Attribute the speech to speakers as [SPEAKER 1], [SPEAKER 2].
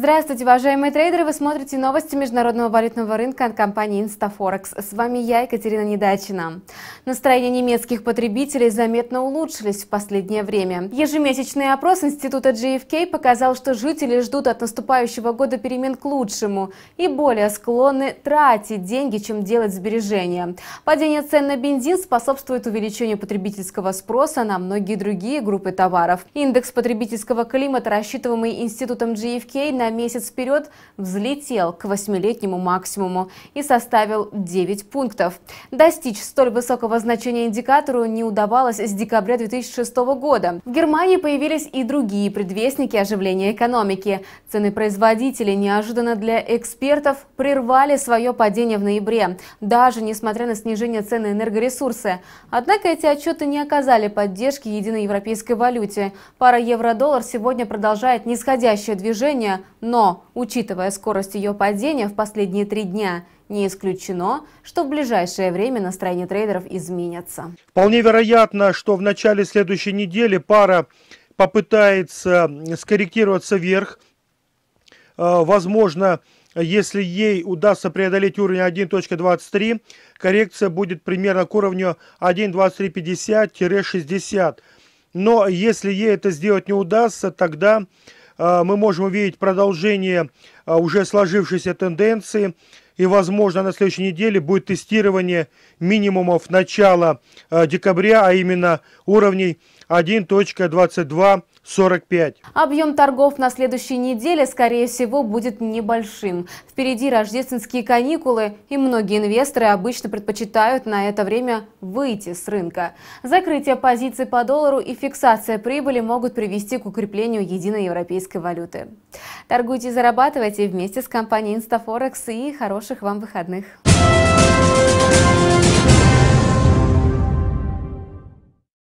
[SPEAKER 1] Здравствуйте, уважаемые трейдеры! Вы смотрите новости международного валютного рынка от компании Instaforex. С вами я, Екатерина Недачина. Настроения немецких потребителей заметно улучшились в последнее время. Ежемесячный опрос Института GFK показал, что жители ждут от наступающего года перемен к лучшему и более склонны тратить деньги, чем делать сбережения. Падение цен на бензин способствует увеличению потребительского спроса на многие другие группы товаров. Индекс потребительского климата, рассчитываемый Институтом GFK на месяц вперед взлетел к восьмилетнему максимуму и составил 9 пунктов. Достичь столь высокого значения индикатору не удавалось с декабря 2006 года. В Германии появились и другие предвестники оживления экономики. Цены производителей неожиданно для экспертов прервали свое падение в ноябре, даже несмотря на снижение цен на энергоресурсы. Однако эти отчеты не оказали поддержки единой европейской валюте. Пара евро-доллар сегодня продолжает нисходящее движение, но, учитывая скорость ее падения в последние три дня, не исключено, что в ближайшее время настроение трейдеров изменятся.
[SPEAKER 2] Вполне вероятно, что в начале следующей недели пара попытается скорректироваться вверх. Э, возможно, если ей удастся преодолеть уровень 1.23, коррекция будет примерно к уровню 1.2350-60. Но если ей это сделать не удастся, тогда а, мы можем увидеть продолжение а, уже сложившейся тенденции и, возможно, на следующей неделе будет тестирование минимумов начала э, декабря, а именно уровней 1.22 45.
[SPEAKER 1] Объем торгов на следующей неделе, скорее всего, будет небольшим. Впереди рождественские каникулы, и многие инвесторы обычно предпочитают на это время выйти с рынка. Закрытие позиций по доллару и фиксация прибыли могут привести к укреплению единой европейской валюты. Торгуйте и зарабатывайте вместе с компанией InstaForex и хорошей хороших вам выходных.